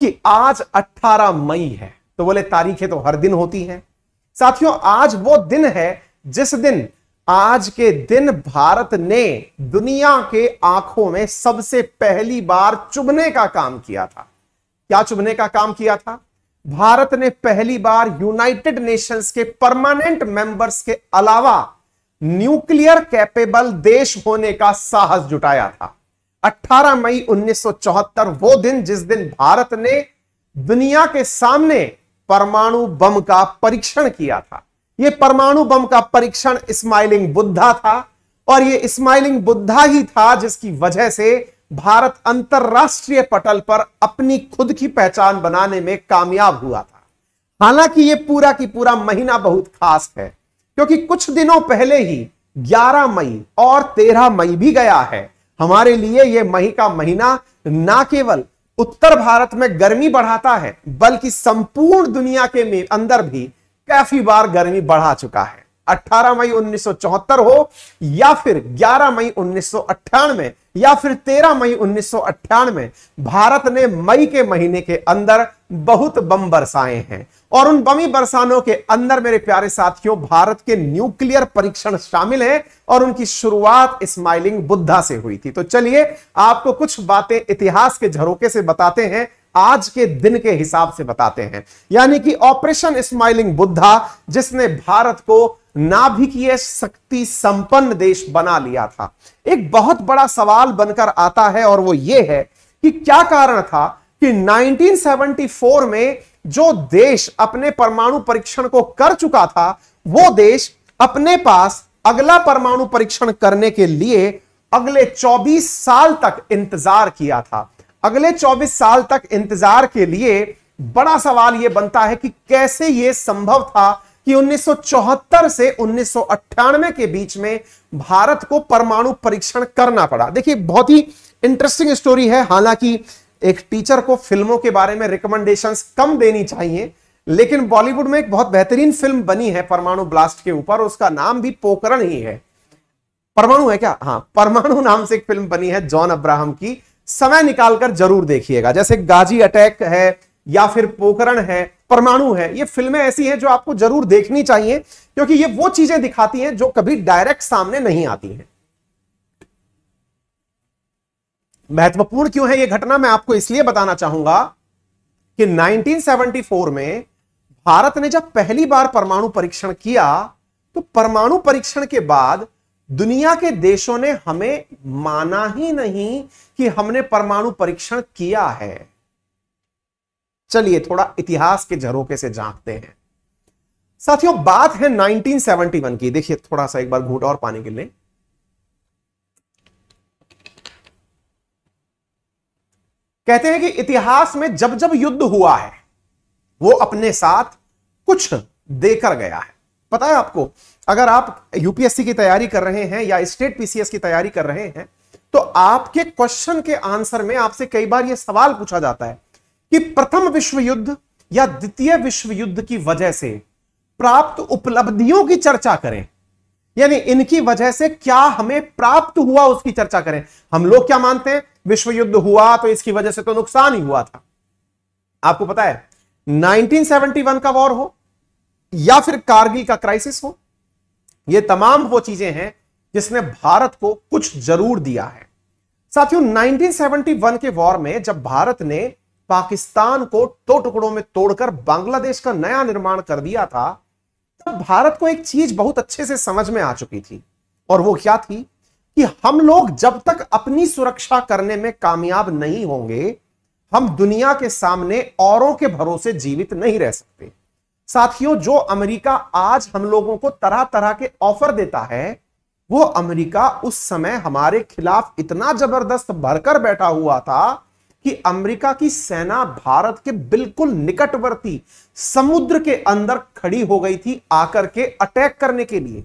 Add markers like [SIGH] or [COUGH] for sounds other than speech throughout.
कि आज 18 मई है तो बोले तारीखें तो हर दिन होती हैं साथियों आज वो दिन है जिस दिन आज के दिन भारत ने दुनिया के आंखों में सबसे पहली बार चुभने का काम किया था क्या चुभने का काम किया था भारत ने पहली बार यूनाइटेड नेशंस के परमानेंट मेंबर्स के अलावा न्यूक्लियर कैपेबल देश होने का साहस जुटाया था 18 मई 1974 वो दिन जिस दिन भारत ने दुनिया के सामने परमाणु बम का परीक्षण किया था यह परमाणु बम का परीक्षण स्माइलिंग बुद्धा था और यह स्माइलिंग बुद्धा ही था जिसकी वजह से भारत अंतरराष्ट्रीय पटल पर अपनी खुद की पहचान बनाने में कामयाब हुआ था हालांकि यह पूरा की पूरा महीना बहुत खास है क्योंकि कुछ दिनों पहले ही 11 मई और 13 मई भी गया है हमारे लिए यह मही का महीना ना केवल उत्तर भारत में गर्मी बढ़ाता है बल्कि संपूर्ण दुनिया के अंदर भी काफी बार गर्मी बढ़ा चुका है 18 मई 1974 हो या फिर 11 मई उन्नीस या फिर 13 मई उन्नीस भारत ने मई के महीने के अंदर बहुत बम बरसाए हैं और उन बमी बरसानों के अंदर मेरे प्यारे साथियों भारत के न्यूक्लियर परीक्षण शामिल हैं और उनकी शुरुआत स्माइलिंग बुद्धा से हुई थी तो चलिए आपको कुछ बातें इतिहास के झरोके से बताते हैं आज के दिन के हिसाब से बताते हैं यानी कि ऑपरेशन स्माइलिंग बुद्धा जिसने भारत को नाभिकीय शक्ति संपन्न देश बना लिया था एक बहुत बड़ा सवाल बनकर आता है और वो ये है कि क्या कारण था कि 1974 में जो देश अपने परमाणु परीक्षण को कर चुका था वो देश अपने पास अगला परमाणु परीक्षण करने के लिए अगले 24 साल तक इंतजार किया था अगले 24 साल तक इंतजार के लिए बड़ा सवाल यह बनता है कि कैसे यह संभव था कि 1974 से उन्नीस के बीच में भारत को परमाणु परीक्षण करना पड़ा देखिए बहुत ही इंटरेस्टिंग स्टोरी है हालांकि एक टीचर को फिल्मों के बारे में रिकमेंडेशंस कम देनी चाहिए लेकिन बॉलीवुड में एक बहुत बेहतरीन फिल्म बनी है परमाणु ब्लास्ट के ऊपर उसका नाम भी पोकरण ही है परमाणु है क्या हाँ परमाणु [LAUGHS] नाम से एक फिल्म बनी है जॉन अब्राहम की समय निकालकर जरूर देखिएगा जैसे गाजी अटैक है या फिर पोकरण है परमाणु है ये फिल्में ऐसी हैं जो आपको जरूर देखनी चाहिए क्योंकि ये वो चीजें दिखाती हैं जो कभी डायरेक्ट सामने नहीं आती हैं महत्वपूर्ण क्यों है ये घटना मैं आपको इसलिए बताना चाहूंगा कि 1974 में भारत ने जब पहली बार परमाणु परीक्षण किया तो परमाणु परीक्षण के बाद दुनिया के देशों ने हमें माना ही नहीं कि हमने परमाणु परीक्षण किया है चलिए थोड़ा इतिहास के झरोके से झांकते हैं साथियों बात है 1971 की देखिए थोड़ा सा एक बार घूट और पानी के लिए कहते हैं कि इतिहास में जब जब युद्ध हुआ है वो अपने साथ कुछ देकर गया है पता है आपको अगर आप यूपीएससी की तैयारी कर रहे हैं या स्टेट पीसीएस की तैयारी कर रहे हैं तो आपके क्वेश्चन के आंसर में आपसे कई बार यह सवाल पूछा जाता है कि प्रथम विश्व युद्ध या द्वितीय विश्व युद्ध की वजह से प्राप्त उपलब्धियों की चर्चा करें यानी इनकी वजह से क्या हमें प्राप्त हुआ उसकी चर्चा करें हम लोग क्या मानते हैं विश्व युद्ध हुआ तो इसकी वजह से तो नुकसान ही हुआ था आपको पता है 1971 का वॉर हो या फिर कारगिल का क्राइसिस हो ये तमाम वो चीजें हैं जिसने भारत को कुछ जरूर दिया है साथियों 1971 के वॉर में जब भारत ने पाकिस्तान को दो टुकड़ों में तोड़कर बांग्लादेश का नया निर्माण कर दिया था तब भारत को एक चीज बहुत अच्छे से समझ में आ चुकी थी और वो क्या थी कि हम लोग जब तक अपनी सुरक्षा करने में कामयाब नहीं होंगे हम दुनिया के सामने औरों के भरोसे जीवित नहीं रह सकते साथियों जो अमेरिका आज हम लोगों को तरह तरह के ऑफर देता है वो अमेरिका उस समय हमारे खिलाफ इतना जबरदस्त भरकर बैठा हुआ था कि अमेरिका की सेना भारत के बिल्कुल निकटवर्ती समुद्र के अंदर खड़ी हो गई थी आकर के अटैक करने के लिए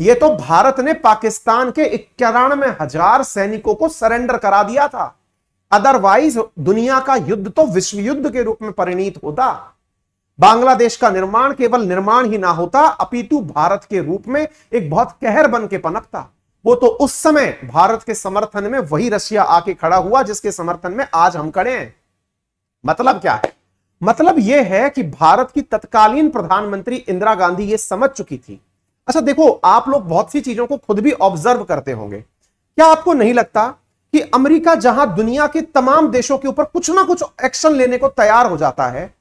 यह तो भारत ने पाकिस्तान के इक्यानवे हजार सैनिकों को सरेंडर करा दिया था अदरवाइज दुनिया का युद्ध तो विश्व युद्ध के रूप में परिणित होता बांग्लादेश का निर्माण केवल निर्माण ही ना होता अपितु भारत के रूप में एक बहुत कहर बन के पनपता वो तो उस समय भारत के समर्थन में वही रशिया आके खड़ा हुआ जिसके समर्थन में आज हम खड़े हैं मतलब क्या है मतलब यह है कि भारत की तत्कालीन प्रधानमंत्री इंदिरा गांधी यह समझ चुकी थी अच्छा देखो आप लोग बहुत सी चीजों को खुद भी ऑब्जर्व करते होंगे क्या आपको नहीं लगता कि अमेरिका जहां दुनिया के तमाम देशों के ऊपर कुछ ना कुछ एक्शन लेने को तैयार हो जाता है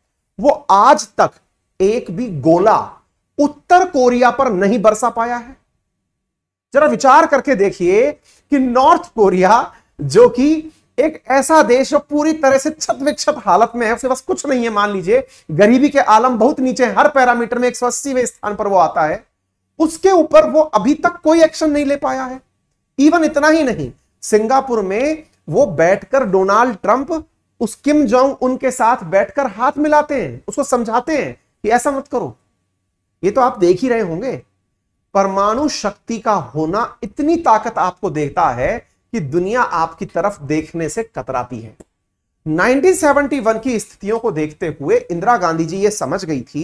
वो आज तक एक भी गोला उत्तर कोरिया पर नहीं बरसा पाया है जरा विचार करके देखिए कि नॉर्थ कोरिया जो कि एक ऐसा देश जो पूरी तरह से छत विक्षत हालत में है उसके पास कुछ नहीं है मान लीजिए गरीबी के आलम बहुत नीचे हर पैरामीटर में एक सौ अस्सीवें स्थान पर वो आता है उसके ऊपर वो अभी तक कोई एक्शन नहीं ले पाया है इवन इतना ही नहीं सिंगापुर में वो बैठकर डोनाल्ड ट्रंप उस किम जोंग उनके साथ बैठकर हाथ मिलाते हैं उसको समझाते हैं कि ऐसा मत करो ये तो आप देख ही रहे होंगे परमाणु शक्ति का होना इतनी ताकत आपको देता है कि दुनिया आपकी तरफ देखने से कतराती है 1971 की स्थितियों को देखते हुए इंदिरा गांधी जी यह समझ गई थी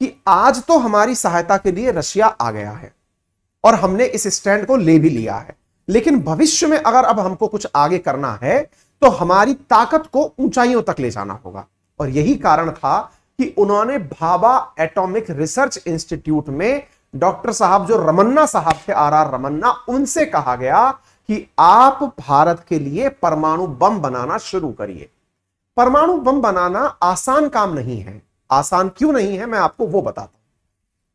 कि आज तो हमारी सहायता के लिए रशिया आ गया है और हमने इस स्टैंड को ले भी लिया है लेकिन भविष्य में अगर अब हमको कुछ आगे करना है तो हमारी ताकत को ऊंचाइयों तक ले जाना होगा और यही कारण था कि उन्होंने भाभा एटॉमिक रिसर्च इंस्टीट्यूट में डॉक्टर साहब जो रमन्ना साहब थे आर आर रमन्ना उनसे कहा गया कि आप भारत के लिए परमाणु बम बनाना शुरू करिए परमाणु बम बनाना आसान काम नहीं है आसान क्यों नहीं है मैं आपको वो बताता हूं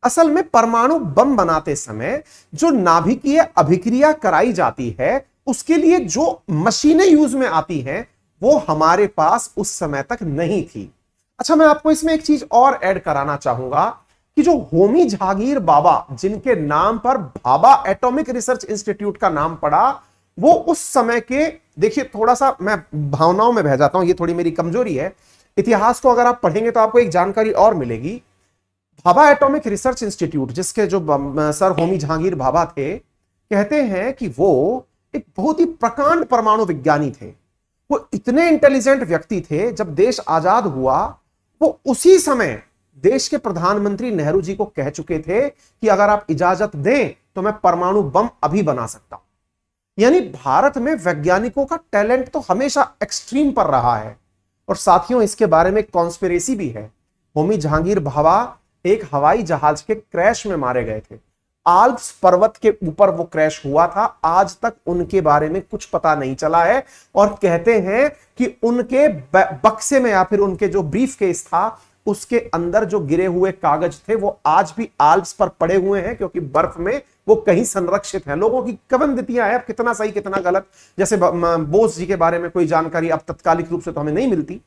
असल में परमाणु बम बनाते समय जो नाभिकीय अभिक्रिया कराई जाती है उसके लिए जो मशीनें यूज में आती हैं वो हमारे पास उस समय तक नहीं थी अच्छा मैं आपको इसमें एक चीज और ऐड कराना चाहूंगा कि जो होमी जहागीर बाबा जिनके नाम पर भाबा एटॉमिक रिसर्च इंस्टीट्यूट का नाम पड़ा वो उस समय के देखिए थोड़ा सा मैं भावनाओं में बह जाता हूं ये थोड़ी मेरी कमजोरी है इतिहास को अगर आप पढ़ेंगे तो आपको एक जानकारी और मिलेगी भाबा एटॉमिक रिसर्च इंस्टीट्यूट जिसके जो सर होमी जहांगीर बाबा थे कहते हैं कि वो एक बहुत ही प्रकांड परमाणु विज्ञानी थे वो इतने इंटेलिजेंट व्यक्ति थे जब देश आजाद हुआ वो उसी समय देश के प्रधानमंत्री नेहरू जी को कह चुके थे कि अगर आप इजाजत दें तो मैं परमाणु बम अभी बना सकता हूं यानी भारत में वैज्ञानिकों का टैलेंट तो हमेशा एक्सट्रीम पर रहा है और साथियों इसके बारे में कॉन्स्पिरेसी भी है होमी जहांगीर भावा एक हवाई जहाज के क्रैश में मारे गए थे आल्प्स पर्वत के ऊपर वो क्रैश हुआ था आज तक उनके बारे में कुछ पता नहीं चला है और कहते हैं कि उनके बक्से में या फिर उनके जो ब्रीफ केस था उसके अंदर जो गिरे हुए कागज थे वो आज भी आल्प्स पर पड़े हुए हैं क्योंकि बर्फ में वो कहीं संरक्षित है लोगों की दितियां हैं अब कितना सही कितना गलत जैसे बोस जी के बारे में कोई जानकारी अब तत्कालिक रूप से तो हमें नहीं मिलती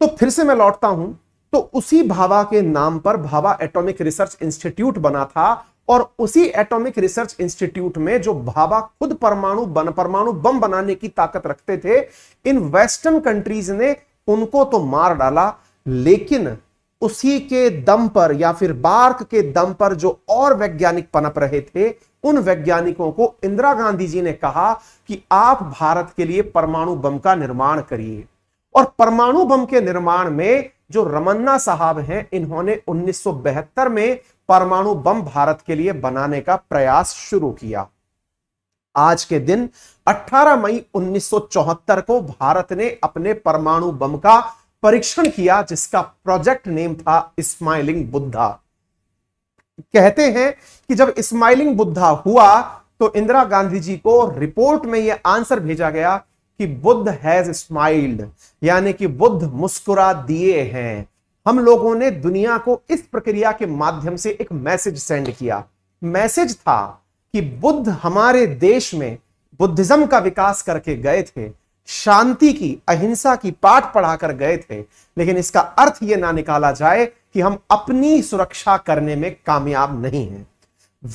तो फिर से मैं लौटता हूं तो उसी भावा के नाम पर भावा एटॉमिक रिसर्च इंस्टीट्यूट बना था और उसी एटॉमिक रिसर्च इंस्टीट्यूट में जो भाभा खुद परमाणु बन परमाणु बम बनाने की ताकत रखते थे इन वेस्टर्न कंट्रीज ने उनको तो मार डाला लेकिन उसी के दम पर या फिर बार्क के दम पर जो और वैज्ञानिक पनप रहे थे उन वैज्ञानिकों को इंदिरा गांधी जी ने कहा कि आप भारत के लिए परमाणु बम का निर्माण करिए और परमाणु बम के निर्माण में जो रमन्ना साहब हैं इन्होंने 1972 में परमाणु बम भारत के लिए बनाने का प्रयास शुरू किया आज के दिन 18 मई 1974 को भारत ने अपने परमाणु बम का परीक्षण किया जिसका प्रोजेक्ट नेम था स्माइलिंग बुद्धा कहते हैं कि जब स्माइलिंग बुद्धा हुआ तो इंदिरा गांधी जी को रिपोर्ट में यह आंसर भेजा गया कि बुद्ध हैज स्माइल्ड यानी कि बुद्ध मुस्कुरा दिए हैं हम लोगों ने दुनिया को इस प्रक्रिया के माध्यम से एक मैसेज सेंड किया मैसेज था कि बुद्ध हमारे देश में बुद्धिज्म का विकास करके गए थे शांति की अहिंसा की पाठ पढ़ाकर गए थे लेकिन इसका अर्थ यह ना निकाला जाए कि हम अपनी सुरक्षा करने में कामयाब नहीं हैं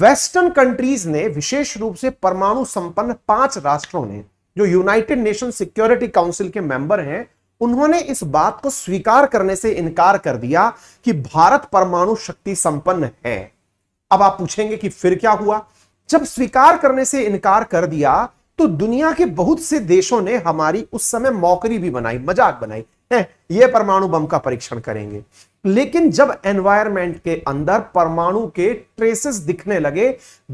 वेस्टर्न कंट्रीज ने विशेष रूप से परमाणु संपन्न पांच राष्ट्रों ने जो यूनाइटेड नेशन सिक्योरिटी काउंसिल के मेंबर हैं उन्होंने इस बात को स्वीकार करने से इनकार कर दिया कि भारत परमाणु शक्ति संपन्न है अब आप पूछेंगे कि फिर क्या हुआ जब स्वीकार करने से इनकार कर दिया तो दुनिया के बहुत से देशों ने हमारी उस समय मौकरी भी बनाई मजाक बनाई है ये परमाणु बम का परीक्षण करेंगे लेकिन जब एनवायरमेंट के अंदर परमाणु के ट्रेसेस दिखने लगे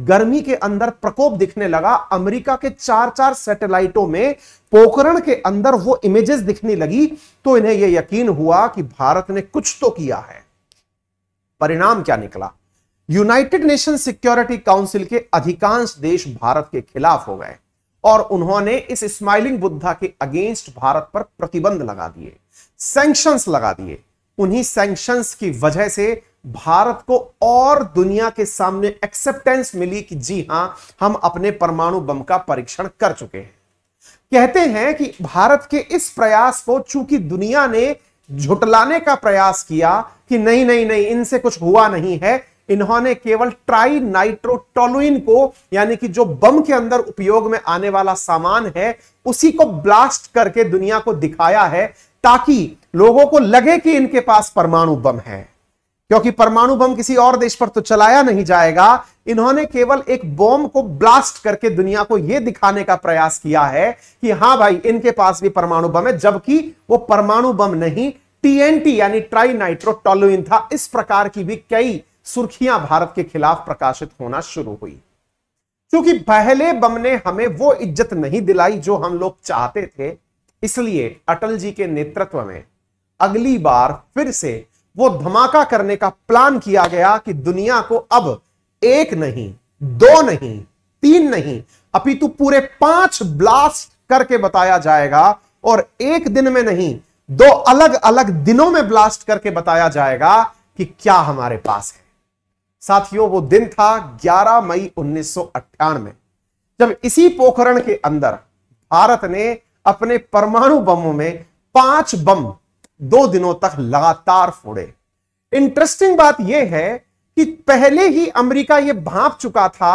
गर्मी के अंदर प्रकोप दिखने लगा अमेरिका के चार चार सैटेलाइटों में पोखरण के अंदर वो इमेजेस दिखने लगी तो इन्हें यह यकीन हुआ कि भारत ने कुछ तो किया है परिणाम क्या निकला यूनाइटेड नेशन सिक्योरिटी काउंसिल के अधिकांश देश भारत के खिलाफ हो गए और उन्होंने इस स्माइलिंग बुद्धा के अगेंस्ट भारत पर प्रतिबंध लगा दिए सैंक्शंस लगा दिए उन्हीं सैंक्शंस की वजह से भारत को और दुनिया के सामने एक्सेप्टेंस मिली कि जी हां हम अपने परमाणु बम का परीक्षण कर चुके हैं कहते हैं कि भारत के इस प्रयास को चूंकि दुनिया ने झुटलाने का प्रयास किया कि नहीं नहीं नहीं इनसे कुछ हुआ नहीं है इन्होंने केवल ट्राई नाइट्रोटोलुइन को यानी कि जो बम के अंदर उपयोग में आने वाला सामान है उसी को ब्लास्ट करके दुनिया को दिखाया है ताकि लोगों को लगे कि इनके पास परमाणु बम है क्योंकि परमाणु बम किसी और देश पर तो चलाया नहीं जाएगा इन्होंने केवल एक बम को ब्लास्ट करके दुनिया को यह दिखाने का प्रयास किया है कि हां भाई इनके पास भी परमाणु बम है जबकि वो परमाणु बम नहीं टीएनटी यानी ट्राई नाइट्रोटोलुइन था इस प्रकार की भी कई सुर्खियां भारत के खिलाफ प्रकाशित होना शुरू हुई क्योंकि पहले बम ने हमें वो इज्जत नहीं दिलाई जो हम लोग चाहते थे इसलिए अटल जी के नेतृत्व में अगली बार फिर से वो धमाका करने का प्लान किया गया कि दुनिया को अब एक नहीं दो नहीं तीन नहीं अपितु पूरे पांच ब्लास्ट करके बताया जाएगा और एक दिन में नहीं दो अलग अलग दिनों में ब्लास्ट करके बताया जाएगा कि क्या हमारे पास है साथियों वो दिन था 11 मई उन्नीस जब इसी पोखरण के अंदर भारत ने अपने परमाणु बमों में पांच बम दो दिनों तक लगातार फोड़े इंटरेस्टिंग बात यह है कि पहले ही अमेरिका यह भाप चुका था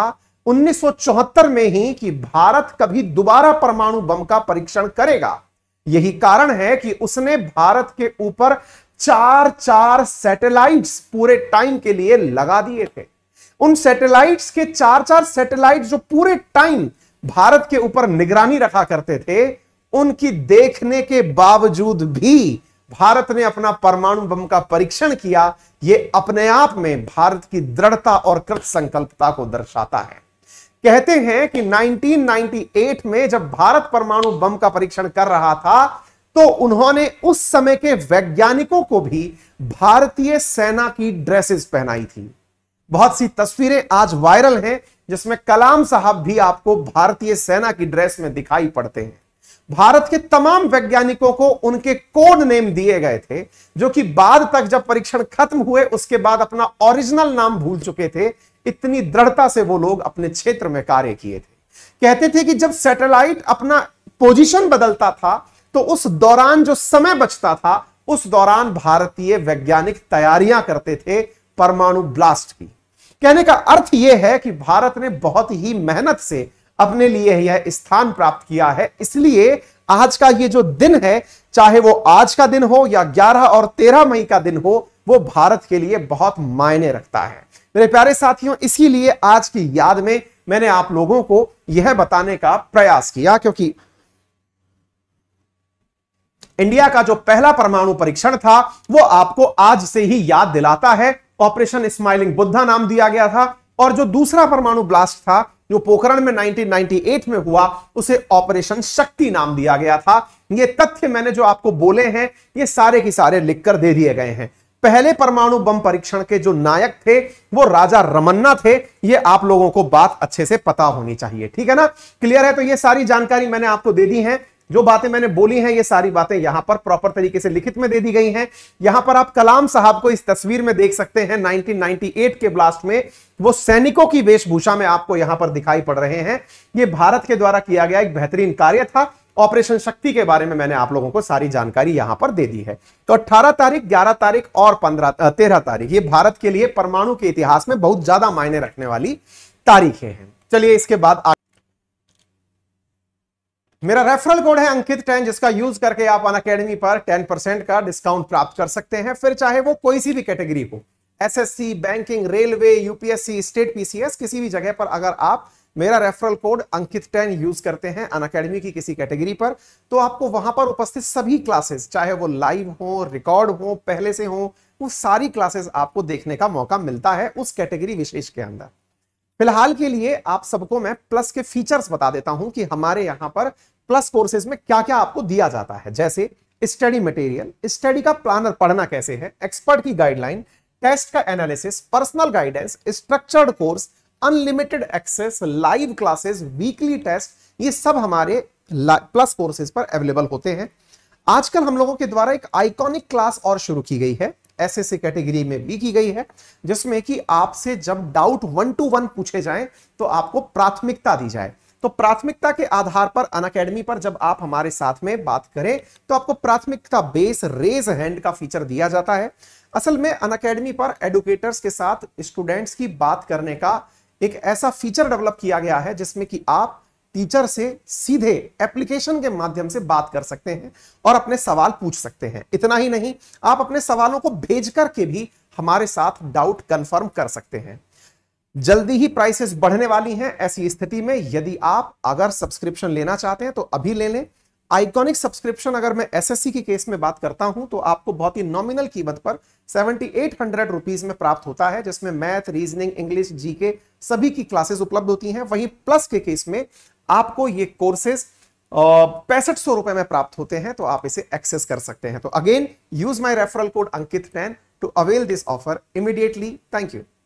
1974 में ही कि भारत कभी दोबारा परमाणु बम का परीक्षण करेगा यही कारण है कि उसने भारत के ऊपर चार चार सैटेलाइट्स पूरे टाइम के लिए लगा दिए थे उन सैटेलाइट्स के चार चार सैटेलाइट जो पूरे टाइम भारत के ऊपर निगरानी रखा करते थे उनकी देखने के बावजूद भी भारत ने अपना परमाणु बम का परीक्षण किया यह अपने आप में भारत की दृढ़ता और कृत संकल्पता को दर्शाता है कहते हैं कि 1998 में जब भारत परमाणु बम का परीक्षण कर रहा था तो उन्होंने उस समय के वैज्ञानिकों को भी भारतीय सेना की ड्रेसेस पहनाई थी बहुत सी तस्वीरें आज वायरल हैं जिसमें कलाम साहब भी आपको भारतीय सेना की ड्रेस में दिखाई पड़ते हैं भारत के तमाम वैज्ञानिकों को उनके कोड नेम दिए गए थे जो कि बाद तक जब परीक्षण खत्म हुए उसके बाद अपना ओरिजिनल नाम भूल चुके थे इतनी दृढ़ता से वो लोग अपने क्षेत्र में कार्य किए थे कहते थे कि जब सैटेलाइट अपना पोजीशन बदलता था तो उस दौरान जो समय बचता था उस दौरान भारतीय वैज्ञानिक तैयारियां करते थे परमाणु ब्लास्ट की कहने का अर्थ यह है कि भारत ने बहुत ही मेहनत से अपने लिए यह स्थान प्राप्त किया है इसलिए आज का ये जो दिन है चाहे वो आज का दिन हो या 11 और 13 मई का दिन हो वो भारत के लिए बहुत मायने रखता है मेरे प्यारे साथियों इसीलिए आज की याद में मैंने आप लोगों को यह बताने का प्रयास किया क्योंकि इंडिया का जो पहला परमाणु परीक्षण था वो आपको आज से ही याद दिलाता है ऑपरेशन स्माइलिंग बुद्धा नाम दिया गया था और जो दूसरा परमाणु ब्लास्ट था जो पोखरण में 1998 में हुआ उसे ऑपरेशन शक्ति नाम दिया गया था ये तथ्य मैंने जो आपको बोले हैं ये सारे के सारे लिखकर दे दिए गए हैं पहले परमाणु बम परीक्षण के जो नायक थे वो राजा रमन्ना थे ये आप लोगों को बात अच्छे से पता होनी चाहिए ठीक है ना क्लियर है तो ये सारी जानकारी मैंने आपको दे दी है जो बातें मैंने बोली हैं ये सारी बातें यहां पर प्रॉपर तरीके से लिखित में दे दी गई हैं यहां पर आप कलाम साहब को इस तस्वीर में देख सकते हैं 1998 के ब्लास्ट में वो सैनिकों की वेशभूषा में आपको यहां पर दिखाई पड़ रहे हैं ये भारत के द्वारा किया गया एक बेहतरीन कार्य था ऑपरेशन शक्ति के बारे में मैंने आप लोगों को सारी जानकारी यहां पर दे दी है तो 18 तारीख 11 तारीख और 15 13 तारीख ये भारत के लिए परमाणु के इतिहास में बहुत ज्यादा मायने रखने वाली तारीखें हैं चलिए इसके बाद मेरा रेफरल कोड है अंकित टेन जिसका यूज करके आप अन अकेडमी पर टेन परसेंट का डिस्काउंट प्राप्त कर सकते हैं फिर चाहे वो कोई सी भी कैटेगरी हो SSC banking railway UPSC state PCS किसी भी जगह पर अगर आप मेरा referral code Ankit ten use करते हैं अन अकेडमी की किसी कैटेगरी पर तो आपको वहां पर उपस्थित सभी क्लासेस चाहे वो लाइव हो रिकॉर्ड हो पहले से हो वो सारी क्लासेस आपको देखने का मौका मिलता है उस कैटेगरी विशेष के अंदर फिलहाल के लिए आप सबको मैं प्लस के फीचर्स बता देता हूं कि हमारे यहां पर प्लस कोर्सेज में क्या क्या आपको दिया जाता है जैसे स्टडी मटेरियल स्टडी का प्लानर पढ़ना कैसे है एक्सपर्ट की गाइडलाइन टेस्ट का analysis personal guidance structured course unlimited access live classes weekly test ये सब हमारे प्लस कोर्सेज पर अवेलेबल होते हैं आजकल हम लोगों के द्वारा एक आइकॉनिक क्लास और शुरू की गई है एसएसए कैटेगरी में भी की गई है जिसमें कि आपसे जब डाउट वन टू वन पूछे जाए तो आपको प्राथमिकता दी जाए तो प्राथमिकता के आधार पर अन अकेडमी पर जब आप हमारे साथ में बात करें तो आपको प्राथमिकता बेस रेज हैंड का फीचर दिया जाता है असल में अन अकेडमी पर एडुकेटर्स के साथ स्टूडेंट्स की बात करने का एक ऐसा फीचर डेवलप किया गया है जिसमें कि आप टीचर से सीधे एप्लीकेशन के माध्यम से बात कर सकते हैं और अपने सवाल पूछ सकते हैं इतना ही नहीं आप अपने सवालों को भेज करके भी हमारे साथ डाउट कंफर्म कर सकते हैं जल्दी ही प्राइसेस बढ़ने वाली हैं ऐसी स्थिति में यदि आप अगर सब्सक्रिप्शन लेना चाहते हैं तो अभी ले लें आइकॉनिक सब्सक्रिप्शन अगर मैं एसएससी की केस में बात करता हूं तो आपको बहुत ही नॉमिनल कीमत पर 7800 रुपीस में प्राप्त होता है जिसमें मैथ रीजनिंग इंग्लिश जीके सभी की क्लासेस उपलब्ध होती हैं वहीं प्लस के केस में आपको ये कोर्सेस पैंसठ सौ रुपए में प्राप्त होते हैं तो आप इसे एक्सेस कर सकते हैं तो again use my referral code Ankit ten to avail this offer immediately thank you